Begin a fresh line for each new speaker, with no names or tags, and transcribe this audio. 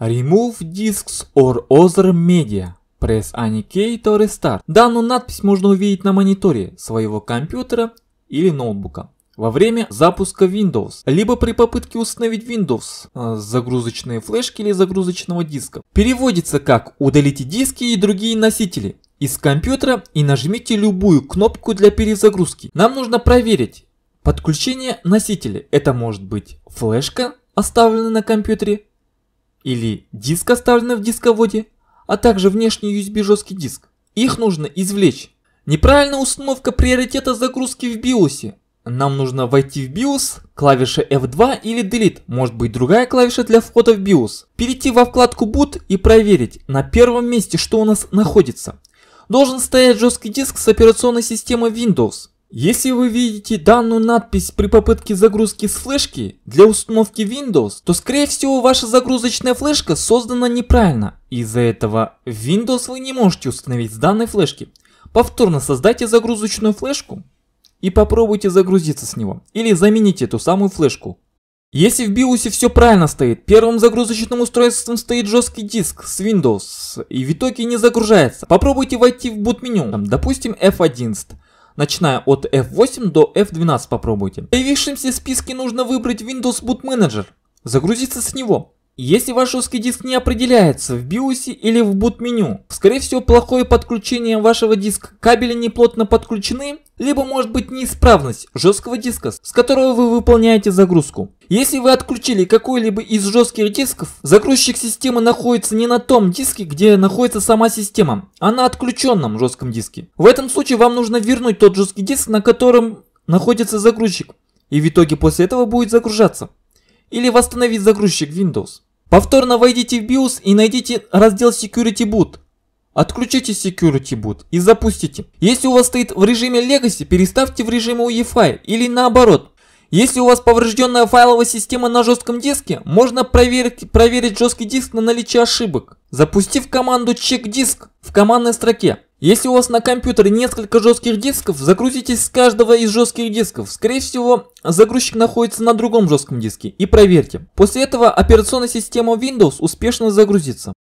Remove disks or other media. Press any key to Restart. Данную надпись можно увидеть на мониторе своего компьютера или ноутбука во время запуска Windows, либо при попытке установить Windows с э, загрузочной флешки или загрузочного диска. Переводится как «Удалите диски и другие носители из компьютера и нажмите любую кнопку для перезагрузки». Нам нужно проверить подключение носителя. Это может быть флешка, оставленная на компьютере, или диск, оставленный в дисководе, а также внешний USB жесткий диск. Их нужно извлечь. Неправильная установка приоритета загрузки в BIOS. Нам нужно войти в BIOS, клавиша F2 или Delete, может быть другая клавиша для входа в BIOS. Перейти во вкладку Boot и проверить на первом месте, что у нас находится. Должен стоять жесткий диск с операционной системой Windows. Если вы видите данную надпись при попытке загрузки с флешки для установки Windows, то скорее всего ваша загрузочная флешка создана неправильно. Из-за этого Windows вы не можете установить с данной флешки. Повторно создайте загрузочную флешку и попробуйте загрузиться с него или замените эту самую флешку. Если в BIOS все правильно стоит, первым загрузочным устройством стоит жесткий диск с Windows и в итоге не загружается. Попробуйте войти в boot меню, допустим F11 начиная от F8 до F12 попробуйте. В появившемся списке нужно выбрать Windows Boot Manager, загрузиться с него если ваш жесткий диск не определяется в BIOS или в boot-меню, скорее всего плохое подключение вашего диска, кабели неплотно подключены, либо может быть неисправность жесткого диска, с которого вы выполняете загрузку. Если вы отключили какой-либо из жестких дисков, загрузчик системы находится не на том диске, где находится сама система, а на отключенном жестком диске. В этом случае вам нужно вернуть тот жесткий диск, на котором находится загрузчик, и в итоге после этого будет загружаться. Или восстановить загрузчик Windows. Повторно войдите в BIOS и найдите раздел Security Boot. Отключите Security Boot и запустите. Если у вас стоит в режиме Legacy, переставьте в режим UEFI или наоборот. Если у вас поврежденная файловая система на жестком диске, можно проверить, проверить жесткий диск на наличие ошибок, запустив команду Check Disk в командной строке. Если у вас на компьютере несколько жестких дисков, загрузитесь с каждого из жестких дисков. Скорее всего, загрузчик находится на другом жестком диске и проверьте. После этого операционная система Windows успешно загрузится.